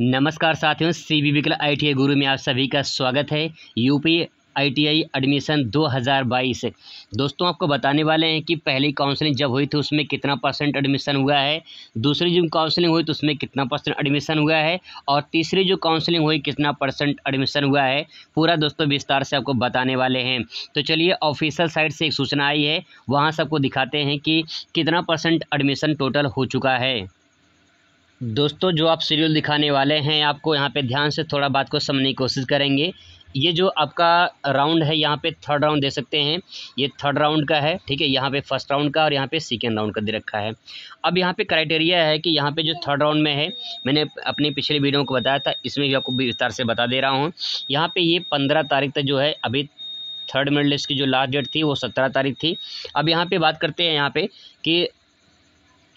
नमस्कार साथियों C B विकल आई टी गुरु में आप सभी का स्वागत है यूपी आईटीआई एडमिशन 2022 दोस्तों आपको बताने वाले हैं कि पहली काउंसलिंग जब हुई थी उसमें कितना परसेंट एडमिशन हुआ है दूसरी जो काउंसलिंग हुई तो उसमें कितना परसेंट एडमिशन हुआ है और तीसरी जो काउंसलिंग हुई कितना परसेंट एडमिशन हुआ है पूरा दोस्तों विस्तार से आपको बताने वाले हैं तो चलिए ऑफिशियल साइट से एक सूचना आई है वहाँ सबको दिखाते हैं कि कितना परसेंट एडमिशन टोटल हो चुका है दोस्तों जो आप सीरियल दिखाने वाले हैं आपको यहाँ पे ध्यान से थोड़ा बात को समझने की कोशिश करेंगे ये जो आपका राउंड है यहाँ पे थर्ड राउंड दे सकते हैं ये थर्ड राउंड का है ठीक है यहाँ पे फर्स्ट राउंड का और यहाँ पे सेकेंड राउंड का दे रखा है अब यहाँ पे क्राइटेरिया है कि यहाँ पे जो थर्ड राउंड में है मैंने अपने पिछले वीडियो को बताया था इसमें भी आपको विस्तार से बता दे रहा हूँ यहाँ पर ये पंद्रह तारीख तक जो है अभी थर्ड लिस्ट की जो लास्ट डेट थी वो सत्रह तारीख थी अब यहाँ पर बात करते हैं यहाँ पर कि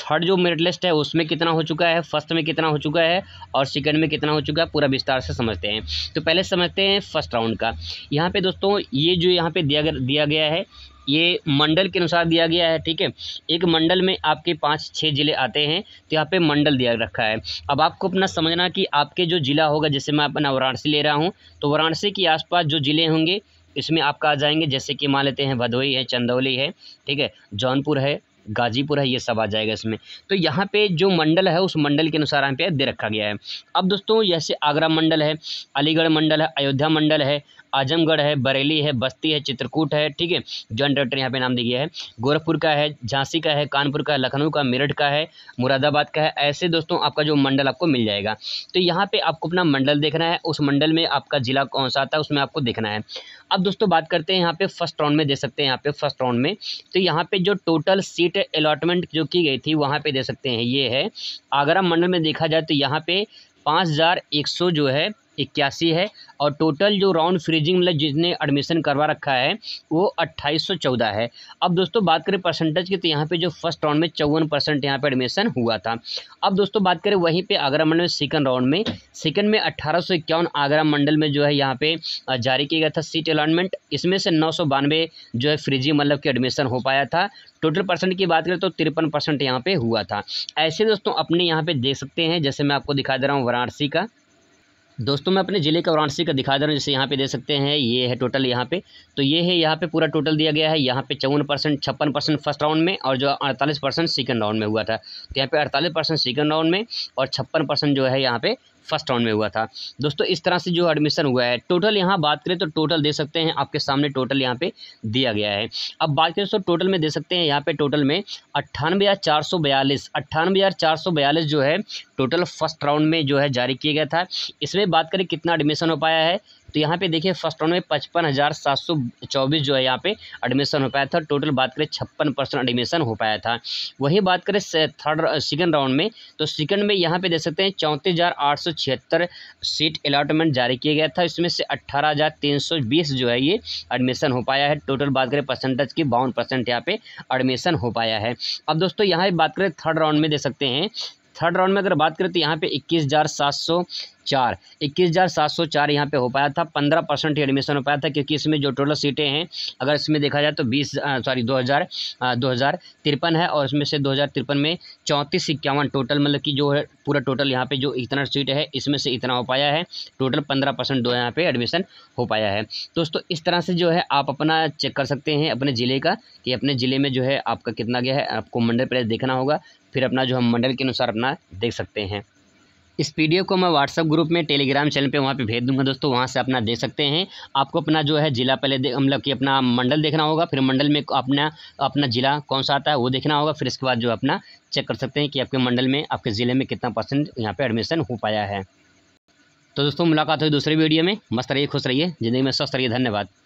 थर्ड जो मेरिट लिस्ट है उसमें कितना हो चुका है फर्स्ट में कितना हो चुका है और सेकंड में कितना हो चुका है पूरा विस्तार से समझते हैं तो पहले समझते हैं फर्स्ट राउंड का यहाँ पे दोस्तों ये जो यहाँ पे दिया दिया गया है ये मंडल के अनुसार दिया गया है ठीक है एक मंडल में आपके पाँच छः ज़िले आते हैं तो यहाँ पे मंडल दिया रखा है अब आपको अपना समझना कि आपके जो ज़िला होगा जैसे मैं अपना वाराणसी ले रहा हूँ तो वाराणसी के आसपास जो ज़िले होंगे इसमें आपका आ जाएंगे जैसे कि मान लेते हैं भदोही है चंदौली है ठीक है जौनपुर है गाजीपुर है ये सब आ जाएगा इसमें तो यहाँ पे जो मंडल है उस मंडल के अनुसार यहाँ पे दे रखा गया है अब दोस्तों जैसे आगरा मंडल है अलीगढ़ मंडल है अयोध्या मंडल है आजमगढ़ है बरेली है बस्ती है चित्रकूट है ठीक है जॉइंट डायरेक्टर यहाँ पे नाम दिया है गोरखपुर का है झांसी का है कानपुर का लखनऊ का मेरठ का है मुरादाबाद का है ऐसे दोस्तों आपका जो मंडल आपको मिल जाएगा तो यहाँ पे आपको अपना मंडल देखना है उस मंडल में आपका जिला कौन सा आता है उसमें आपको देखना है अब दोस्तों बात करते हैं यहाँ पे फर्स्ट राउंड में दे सकते हैं यहाँ पे फर्स्ट राउंड में तो यहाँ पे जो टोटल सीट अलॉटमेंट जो की गई थी वहाँ पे दे सकते हैं ये है आगरा मंडल में देखा जाए तो यहाँ पे पाँच हज़ार एक सौ जो है इक्यासी है और टोटल जो राउंड फ्रीजिंग मतलब जिसने एडमिशन करवा रखा है वो अट्ठाईस सौ चौदह है अब दोस्तों बात करें परसेंटेज की तो यहाँ पे जो फर्स्ट राउंड में चौवन परसेंट यहाँ पर एडमिशन हुआ था अब दोस्तों बात करें वहीं पर आगरा मंडल में सेकंड राउंड में सेकंड में अट्ठारह सौ इक्यावन आगरा मंडल में जो है यहाँ पे जारी किया गया था सीट अलाटमेंट इसमें से नौ सौ बानवे जो है फ्रिजिंग मतलब कि एडमिशन हो पाया था टोटल परसेंट की बात करें तो तिरपन परसेंट यहाँ पे हुआ था ऐसे दोस्तों अपने यहाँ पे देख सकते हैं जैसे मैं आपको दिखा दे रहा हूँ वाराणसी का दोस्तों मैं अपने ज़िले का वाराणसी का दिखा दे रहा हूँ जैसे यहाँ पे दे सकते हैं ये है टोटल यहाँ पे तो ये है यहाँ पे पूरा टोटल दिया गया है यहाँ पे चौवन परसेंट छप्पन परसेंट फर्स्ट राउंड में और जो अड़तालीस परसेंट सेकेंड राउंड में हुआ था तो यहाँ पे अड़तालीस परसेंट सेकेंड राउंड में और छप्पन परसेंट जो है यहाँ पे फर्स्ट राउंड में हुआ था दोस्तों इस तरह से जो एडमिशन हुआ है टोटल यहाँ बात करें तो टोटल दे सकते हैं आपके सामने टोटल यहाँ पे दिया गया है अब बात करें तो टोटल में दे सकते हैं यहाँ पे टोटल में अट्ठानवे हज़ार चार सौ बयालीस अट्ठानवे हज़ार चार सौ बयालीस जो है टोटल फर्स्ट राउंड में जो है जारी किया गया था इसमें बात करें कितना एडमिशन हो पाया है तो यहाँ पे देखिए फर्स्ट राउंड में पचपन हज़ार सात सौ चौबीस जो है यहाँ पे एडमिशन हो पाया था टोटल बात करें छप्पन परसेंट एडमिशन हो पाया था वही बात करें थर्ड सेकेंड राउंड में तो सेकेंड में यहाँ पे देख सकते हैं चौंतीस हज़ार आठ सौ छिहत्तर सीट अलाटमेंट जारी किया गया था इसमें से अट्ठारह हज़ार तीन सौ बीस जो है ये एडमिशन हो पाया है टोटल बात करें परसेंटेज की बावन परसेंट यहाँ पे एडमिशन हो पाया है अब दोस्तों यहाँ बात करें थर्ड राउंड में देख सकते हैं थर्ड राउंड में अगर बात करें तो यहाँ पे इक्कीस हज़ार सात सौ चार इक्कीस हज़ार सात सौ चार यहाँ पर हो पाया था पंद्रह परसेंट ही एडमिशन हो पाया था क्योंकि इसमें जो टोटल सीटें हैं अगर इसमें देखा जाए तो बीस सॉरी दो हज़ार दो हज़ार तिरपन है और इसमें से दो हज़ार तिरपन में चौंतीस इक्यावन टोटल मतलब कि जो है पूरा टोटल यहाँ पर जो इतना सीट है इसमें से इतना हो पाया है टोटल पंद्रह परसेंट दो यहाँ पर एडमिशन हो पाया है दोस्तों इस तरह से जो है आप अपना चेक कर सकते हैं अपने ज़िले का कि अपने ज़िले में जो है आपका कितना गया है आपको मंडल प्राइस देखना होगा फिर अपना जो हम मंडल के अनुसार अपना देख सकते हैं इस पीडीएफ को मैं व्हाट्सअप ग्रुप में टेलीग्राम चैनल पे वहाँ पे भेज दूंगा दोस्तों वहाँ से अपना देख सकते हैं आपको अपना जो है जिला पहले मतलब कि अपना मंडल देखना होगा फिर मंडल में अपना अपना जिला कौन सा आता है वो देखना होगा फिर इसके बाद जो अपना चेक कर सकते हैं कि आपके मंडल में आपके ज़िले में कितना परसेंट यहाँ पर एडमिशन हो पाया है तो दोस्तों मुलाकात हुई दूसरे वीडियो में मस्त रहिए खुश रहिए ज़िंदगी में स्वस्थ रहिए धन्यवाद